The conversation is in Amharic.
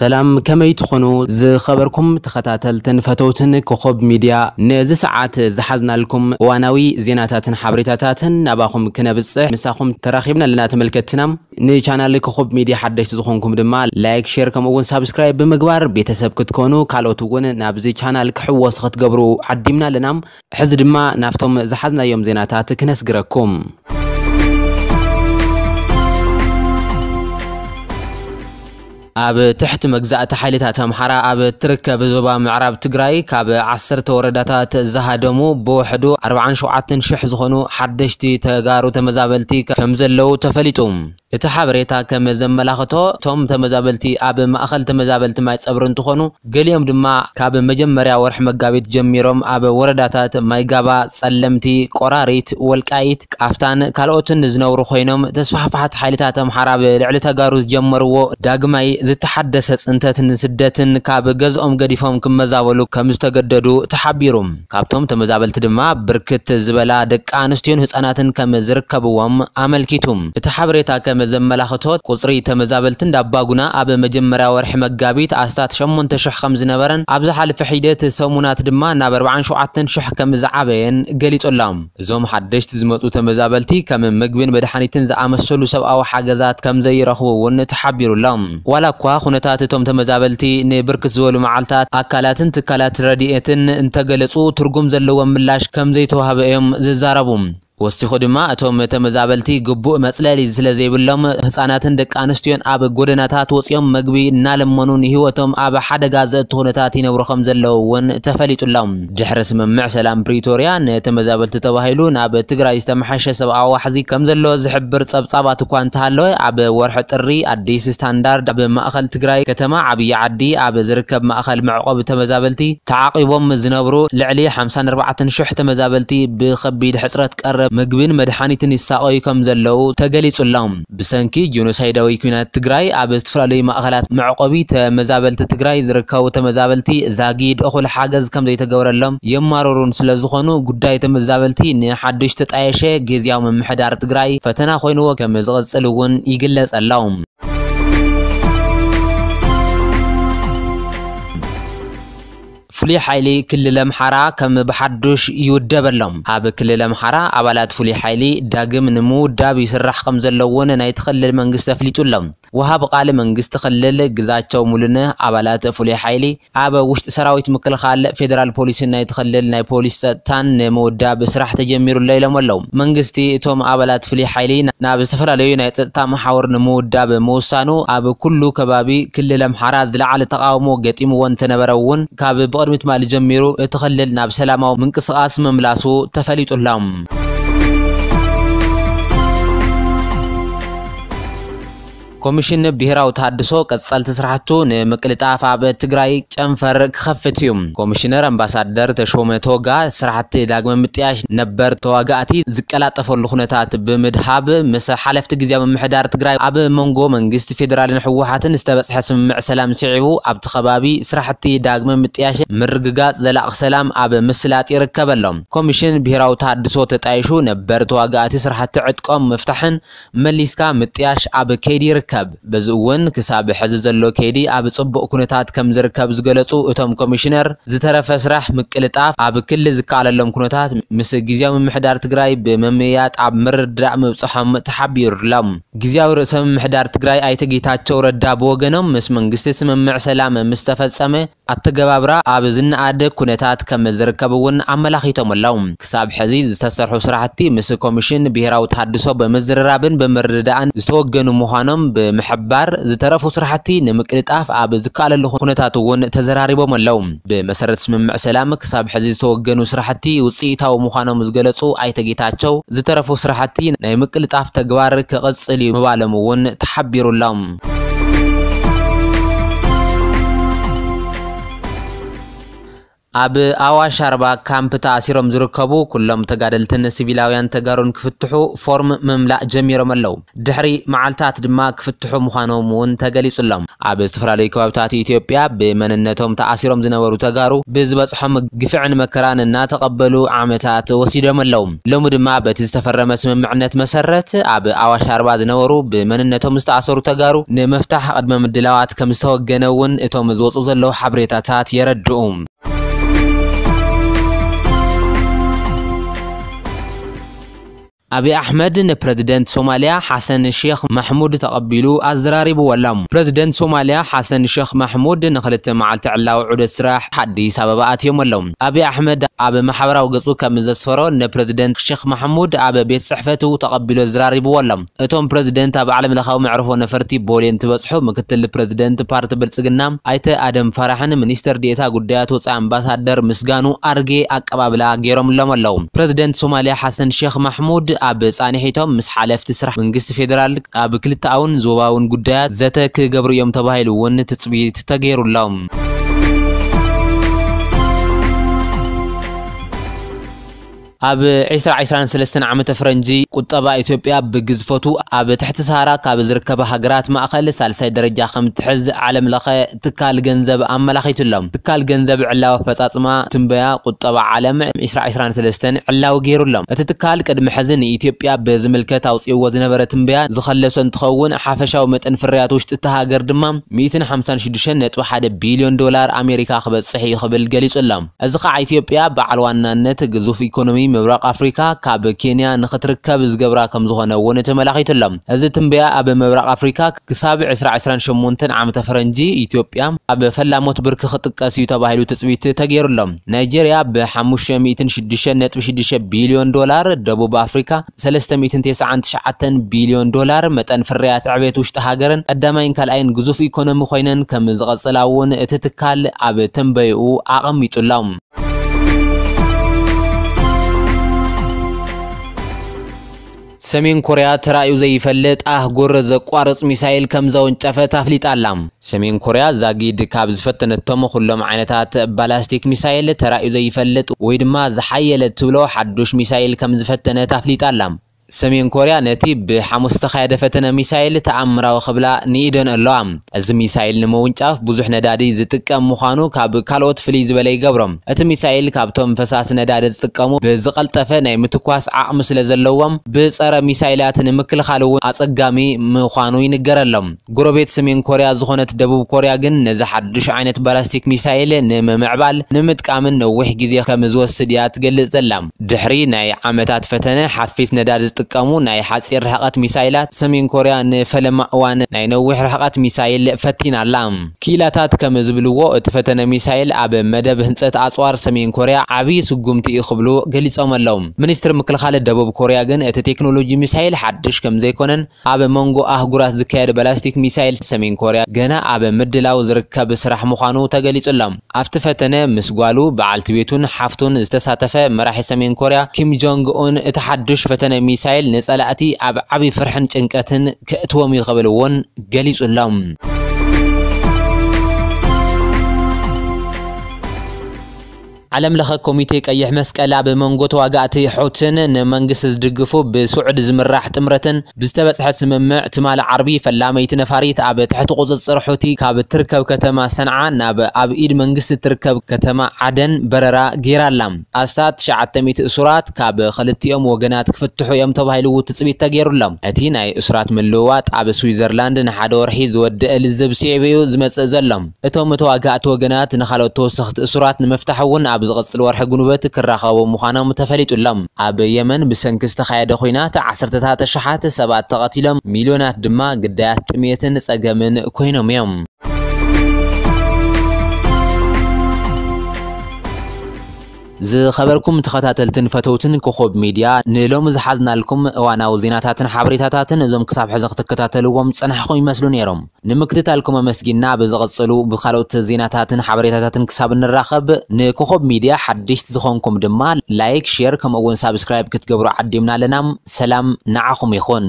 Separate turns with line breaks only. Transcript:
ሰላም ከመይ ትኾኑ ዝኸበርኩም ተኸታተልትን ፈተውትን ኮኸብ ሚድያ ነዚ ሰዓት ዝሓዝናልኩም እዋናዊ ዜናታትን ሓበሬታታትን ናባኹም ክነብፅሕ ንሳኹም ተራኺብና ኣለና ተመልከትና ንቻናል ኮኸብ ሚድያ ሓደሽቲ ዝኾንኩም ድማ ላይክ ሼር ከምኡ እውን ሳብስክራይብ ብምግባር ቤተሰብ ክትኮኑ ካልኦት እውን ናብዚ ቻናል ክሕወስ ክትገብሩ ዓዲምና ኣለና ሕዚ ድማ ናብቶም ዝሓዝናዮም ዜናታት ክነስግረኩም ኣብ ትሕቲ መግዛእቲ ሓይልታት ኣምሓራ ኣብ ትርከብ ዞባ ምዕራብ ትግራይ ካብ 10 ወረዳታት ዝሃደሙ ብውሕዱ 47000 ዝኾኑ ሓደሽቲ ተጋሩ ተመዛበልቲ ከም ዘለዉ ተፈሊጡ እቲ ሓበሬታ ከም ዘመላኽቶ እቶም ተመዛበልቲ ኣብ ማእኸል ተመዛበልቲ ማይ ፀብሪ እንትኾኑ ገሊኦም ድማ ካብ መጀመርያ ወርሒ መጋቢት ጀሚሮም ኣብ ወረዳታት ማይጋባ፣ ጸለምቲ፣ ቆራሪት፣ ወልቃይት፣ ቃፍታን ካልኦትን ዝነብሩ ኮይኖም ተስፋሕፋሕቲ ሓይልታት ኣምሓራ ብልዕሊ ተጋሩ ዝጀመርዎ ዳግማይ ዝተሓደሰ ፅንተትን ስደትን ካብ ገዝኦም ገዲፎም ክመዛበሉ ከም ዝተገደዱ ተሓቢሩ ካብቶም ተመዛበልቲ ድማ ብርክት ዝበላ ደቂ ኣንስትዮን ህፃናትን ከም ዝርከብዎም ኣመልኪቱ እቲ ሓበሬታ ከም ዘመላኽቶ ቁፅሪ ተመዛበልቲ እንዳባጉና ኣብ መጀመርያ ወርሒ መጋቢት ኣስታት 8000 ከም ዝነበረን ኣብ ዝሓለፈ ሒደት ሰሙናት ድማ ናብ 47000 ከም ዝዓበየን ገሊጹሎም እዞም ሓደሽቲ ዝመፁ ተመዛበልቲ ከም ምግብን መድሓኒትን ዝኣመሰሉ ሰብኣዊ ሓገዛት ከም ዘይረኽቡ እውን ተሓቢሩሎም ዋላ እኳ ኩነታት እቶም ተመዛበልቲ ንብርክት ዝበሉ መዓልታት ኣካላትን ትካላት ረድኤትን እንተገለጹ ትርጉም ዘለዎም ምላሽ ከም ዘይተዋህበ እዮም ዝዛረቡ ወስቲኹ ድማ እቶም ተመዛበልቲ ግቡእ መፅለሊ ስለ ዘይብሎም ህፃናትን ደቂ ኣንስትዮን ኣብ ጎደናታት ወፂኦም መግቢ እናለመኑ ንህይወቶም ኣብ ሓደጋ ዘእቲ ኩነታት ይነብሩ ከም ዘለዉ እውን ተፈሊጡሎም ድሕሪ ስምምዕ ሰላም ፕሪቶርያ ንተመዛበልቲ ተባሂሉ ናብ ትግራይ ዝተመሓሸ ሰብኣዊ ዋሕዚ ከም ዘለዎ ዝሕብር ፀብጻባት እኳ እንተሃለወ ኣብ ወርሒ ጥሪ ኣዲስ ስታንዳርድ ኣብ ማእኸል ትግራይ ከተማ ዓብዪ ዓዲ ኣብ ዝርከብ ማእኸል መዕቆብ ተመዛበልቲ ተዓቂቦም ዝነብሩ ልዕሊ 54,000 ተመዛበልቲ ብከቢድ ሕፅረት ቀረብ ምግብን መድሓኒትን ይሳቀዩ ከም ዘለዉ ተገሊጹሎም ብሰንኪ ጂኖሳይዳዊ ኩናት ትግራይ ኣብ ዝተፈላለዩ ማእኸላት መዕቆቢ ተመዛበልቲ ትግራይ ዝርከቡ ተመዛበልቲ ዛጊድ እኹል ሓገዝ ከም ዘይተገብረሎም የማርሩን ስለ ዝኾኑ ጉዳይ ተመዛበልቲ ንሓድሽ ተጣየሸ ግዜያዊ ምምሕዳር ትግራይ ፈተና ኮይኑዎ ከም ዝቕፅል እውን ይግለጽ ኣሎ ፍሉይ ሓይሊ ክልል ኣምሓራ ከም ብሓዱሽ ይውደበሎም ኣብ ክልል ኣምሓራ ኣባላት ፍሉይ ሓይሊ ዳግም ንምውዳብ ይስራሕ ከም ዘለውን ናይቲ ክልል መንግስቲ ኣፍሊጡ ኣሎም ወሃብ ቃል መንግስቲ ክልል ግዛቸው ሙሉንህ ኣባላት ፍሉይ ሓይሊ ኣብ ውሽጢ ሰራዊት ምክልኻል ፌደራል ፖሊስን ናይቲ ክልል ናይ ፖሊስ ፀጥታን ንምውዳብ ስራሕ ተጀሚሩሎ ኢሎም ኣለው መንግስቲ እቶም ኣባላት ፍሉይ ሓይሊ ናብ ዝተፈላለዩ ናይ ፀጥታ መሓወር ንምውዳብ ምውሳኑ ኣብ ኩሉ ከባቢ ክልል ኣምሓራ ዝለዓለ ተቃውሞ ገጢምዎ እንተነበረ እውን ካብ ብቅድሚ ምጥማር ምጥማል ጀሚሩ ተኸለል ናብ ሰላማዊ ምንቅስቓስ መምላሱ ተፈሊጡሎም ኮሚሽን ብሔራዊ ታድሶ ቀጸልቲ ስራሕቱ ንምቅልጣፍ ኣብ ትግራይ ጨንፈር ክኸፍት እዩ ኮሚሽነር ኣምባሳደር ተሾመ ቶጋ ስራሕቲ ዳግመ ምጥያሽ ነበር ተዋጋእቲ ዝቀላጠፈሉ ኩነታት ብምድሃብ ምስ ሓለፍቲ ግዝያዊ ምምሕዳር ትግራይ ኣብ መንጎ መንግስቲ ፌደራልን ሕወሓትን ዝተበፅሐ ስምምዕ ሰላም ስዒቡ ኣብቲ ከባቢ ስራሕቲ ዳግመ ምጥያሽ ምርግጋፅ ዘላቕ ሰላም ኣብ ምስላጥ ይርከብ ኣሎ ኮሚሽን ብሔራዊ ተሃድሶ ተጣይሹ ነበር ተዋጋእቲ ስራሕቲ ዕጥቆም ምፍታሕን መሊስካ ምጥያሽ ኣብ ከይዲ ይርከብ ይርከብ በዚ እውን ክሳብ ሕዚ ዘሎ ከይዲ ኣብ ፅቡቅ ኩነታት ከም ዝርከብ ዝገለፁ እቶም ኮሚሽነር ዝተረፈ ስራሕ ምቅልጣፍ ኣብ ክሊ ዝከኣለሎም ኩነታት ምስ ግዜዊ ምምሕዳር ትግራይ ብመምያጥ ኣብ ምርድዳእ ምብፅሖም ተሓቢሩሎም ግዜያዊ ርእሰ ምምሕዳር ትግራይ ኣይተ ጌታቸው ረዳ ብወገኖም ምስ መንግስቲ ስምምዕ ሰላም ምስ ተፈፀመ ኣተገባብራ ኣብ ዝነኣደ ኩነታት ከም ዝርከብ እውን ኣመላኪቶም ኣለው ክሳብ ሕዚ ዝተሰርሑ ስራሕቲ ምስ ኮሚሽን ብሄራዊ ተሃድሶ ብምዝርራብን ብምርድዳእን ዝተወገኑ ምዃኖም بمحبار زترفو سرحتي نمك نتقاف عاب زكال اللو خونتاتوون تزراري بوم اللوم بمسارت سمم سلامك ساب حزيز توقنو سرحتي وصيتاو مخانو مزقلتو اي تقيتاتشو زترفو سرحتي نمك نتقاف تقوارك غزقلي مبالموون تحبيرو اللوم ኣብ ኣዋሽ ኣርባ ካምፕ ተኣሲሮም ዝርከቡ ኩሎም ተጋደልትን ሲቪላውያን ተጋሩን ክፍትሑ ፎርም ምምላእ ጀሚሮም ኣለዉ ድሕሪ መዓልታት ድማ ክፍትሑ ምዃኖም እውን ተገሊጹሎም ኣብ ዝተፈላለዩ ከባብታት ኢትዮጵያ ብመንነቶም ተኣሲሮም ዝነበሩ ተጋሩ ብዝበጽሖም ግፍዕን መከራን እናተቐበሉ ዓመታት ወሲዶም ኣለዉ ሎሚ ድማ በቲ ዝተፈረመ ስምምዕነት መሰረት ኣብ ኣዋሽ ኣርባ ዝነበሩ ብመንነቶም ዝተኣሰሩ ተጋሩ ንመፍታሕ ቅድመ ምድላዋት ከም ዝተወገነ እውን እቶም ዝወፁ ዘለዉ ሓበሬታታት የረድኡ አብይ አሕመድ ንፕረዚደንት ሶማልያ ሓሰን ሼክ ማሕሙድ ተቐቢሉ ኣዘራሪብዎ ኣላሙ ፕረዚደንት ሶማልያ ሓሰን ሼክ ማሕሙድ ንክልተ መዓልቲ ዕላዊ ዑደት ስራሕ ኣዲስ ኣበባ ኣትዮም ኣለው ኣብይ ኣሕመድ ኣብ ማሕበራዊ ገጹ ከም ዘስፈሮ ንፕረዚደንት ሼክ ማሕሙድ ኣብ ቤት ፅሕፈቱ ተቐቢሉ ኣዘራሪብዎ ኣሎም እቶም ፕረዚደንት ኣብ ዓለም ለኻዊ መዕርፎ ነፈርቲ ቦሌ እንትበፅሑ ምክትል ፕረዚደንት ፓርቲ ብልፅግና ኣይተ ኣደም ፈራሕን ሚኒስተር ዲኤታ ጉዳያት ወፃኢ ኣምባሳደር ምስጋኑ ኣርጌ ኣቀባብላ ገይሮም ኣሎም ኣለው ፕረዚደንት ሶማልያ ሓሰን ሼክ ማሕሙድ ኣብ ፃኒሒቶም ምስ ሓለፍቲ ስራሕ መንግስቲ ፌደራል ኣብ ክልተኣውን ዞባውን ጉዳያት ዘተ ክገብሩ እዮም ተባሂሉ እውን ትፅቢት ተገይሩሎም اب عشرة عشرين سلستن عمت فرنجي قطبا ايتوبيا بجزفتو اب تحت سهرة قبل زركة بهجرات ما أقل سالس درجة خم تحز علم لخي تكال جنزب أما لخي تلهم تكال جنزب علا وفتات ما تنبيا قطبا علم عشرة عشرين سلستن علا وغير لهم تتكال قد محزن ايتوبيا بزملكة توصي وزن برة تنبيا زخل لسن تخون حافشة ومتن فريات وش تتهاجر دمام ميتن حمسان شدشن نت واحد دولار أمريكا خبر صحيح خبر الجليش لهم ازخا ايتوبيا بعلوان نت جزوف اقتصادي ምብራቅ ኣፍሪካ ካብ ኬንያ ንኽትርከብ ዝገብራ ከም ዝኾነ እውን ተመላኺቱሎም እዚ ትንበያ ኣብ ምብራቅ ኣፍሪካ ክሳብ 2028 ዓመተ ፈረንጂ ኢትዮጵያ ኣብ ፈላሞት ብርኪ ክጥቀስ እዩ ተባሂሉ ትፅቢት ተገይሩሎም ናይጀርያ ብ506.6 ቢልዮን ዶላር ደቡብ ኣፍሪካ 399 ቢልዮን ዶላር መጠን ፍርያት ዕብየት ውሽጢ ሃገርን ቀዳማይን ካልኣይን ግዙፍ ኢኮኖሚ ኮይነን ከም ዝቐፅላ እውን እቲ ትካል ኣብ ትንበይኡ ኣቐሚጡሎም سمين كوريا ترى يوزي فلت آه جرز قارص ميسائيل كم زون تفت أفلت علم سمين كوريا زاجيد كابز فتن التم خلهم عينتات بلاستيك ميسايل ترى يوزي فلت ويدما ما زحيلت حدوش ميسايل كمز فتن تفلت علم ሰሜን ኮርያ ነቲ ብሓሙስ ዝተኻየደ ፈተነ ሚሳይል ተኣምራዊ ክብላ ንኢደን ኣለዋ እዚ ሚሳይል ንምውንጫፍ ብዙሕ ነዳዲ ዝጥቀም ምዃኑ ካብ ካልኦት ፍልይ ዝበለ ይገብሮም እቲ ሚሳይል ካብቶም ፈሳሲ ነዳዲ ዝጥቀሙ ብዝቐልጠፈ ናይ ምትኳስ ዓቕሚ ስለ ዘለዎም ብፀረ ሚሳይላት ንምክልኻል እውን ኣፀጋሚ ምዃኑ ይንገረሎም ጎረቤት ሰሜን ኮርያ ዝኾነት ደቡብ ኮርያ ግን ነዚ ሓዱሽ ዓይነት ባላስቲክ ሚሳይል ንምምዕባል ንምጥቃምን ነዊሕ ግዜ ከም ዝወስድ እያ ትገልጽ ዘላ ድሕሪ ናይ ዓመታት ፈተነ ሓፊስ ነዳዲ ዝጥቀሙ ናይ ሓፂር ርሕቐት ሚሳይላት ሰሜን ኮርያ ንፈለማ እዋን ናይ ነዊሕ ርሕቐት ሚሳይል ፈቲና ኣላ ክኢላታት ከም ዝብልዎ እቲ ፈተነ ሚሳይል ኣብ መደብ ህንፀት ኣፅዋር ሰሜን ኮርያ ዓብዪ ስጉምቲ እዩ ክብሉ ገሊፆም ኣለው ሚኒስትሪ ምክልኻል ደቡብ ኮርያ ግን እቲ ቴክኖሎጂ ሚሳይል ሓድሽ ከም ዘይኮነን ኣብ መንጎ ኣህጉራት ዝካየድ ባላስቲክ ሚሳይል ሰሜን ኮርያ ገና ኣብ ምድላው ዝርከብ ስራሕ ምዃኑ ተገሊጹሎም ኣብቲ ፈተነ ምስ ጓሉ በዓልቲ ቤቱን ሓፍቱን ዝተሳተፈ መራሒ ሰሜን ኮርያ ኪም ጆንግ ኡን እቲ ሓድሽ ፈተነ ሚሳይል እስራኤል ንፀላእቲ ኣብ ዓብዪ ፍርሕን ጭንቀትን ክእትዎም ይኽእልዎን ገሊጹሎም ዓለም ለኸ ኮሚቴ ቀይሕ መስቀላ ብመንጎ ተዋጋእቲ ሑትን ንመንግስቲ ዝድግፉ ብስዑድ ዝምራሕ ጥምረትን ብዝተበፅሐት ስምምዕ ትማሊ ዓርቢ ፈላመይቲ ነፋሪት ኣብ ትሕቲ ቁፅፅር ሑቲ ካብ እትርከብ ከተማ ሰንዓ ናብ ኣብ ኢድ መንግስቲ እትርከብ ከተማ ዓደን በረራ ገይራላ ኣስታት 900 እሱራት ካብ ክልቲኦም ወገናት ክፍትሑ እዮም ተባሂሉ ትፅቢት ተገይሩሎም እቲ ናይ እሱራት ምልውዋጥ ኣብ ስዊዘርላንድ ንሓደ ወርሒ ዝወድእ ልዝብ ስዕብኡ ዝመፅእ ዘሎም እቶም ተዋጋእቲ ወገናት ንኻልኦት ተወሰኽቲ እሱራት ንምፍታሕ እውን اب زغصل ورح غنوبت كراخو مخانا متفريط لام اب يمن بسنكست خيا دخينات 10 تاتشحات 7 تقاتيلم مليونات دما قدات تميتن صغمن كوينوميام ዝኸበርኩም ተኸታተልትን ፈተውትን ኮኸብ ሚድያ ንሎሚ ዝሓዝናልኩም እዋናዊ ዜናታትን ሓበሬታታትን እዞም ክሳብ ሕዚ ክትከታተልዎም ፀናሕኹም ይመስሉ ነይሮም ንምክትታልኩም ኣመስጊና ብዝቐፅሉ ብካልኦት ዜናታትን ሓበሬታታትን ክሳብ እንራኸብ ንኮኸብ ሚድያ ሓድሽቲ ዝኾንኩም ድማ ላይክ ሼር ከምኡ እውን ሳብስክራይብ ክትገብሩ ዓዲምና ኣለና ሰላም ንዓኹም ይኹን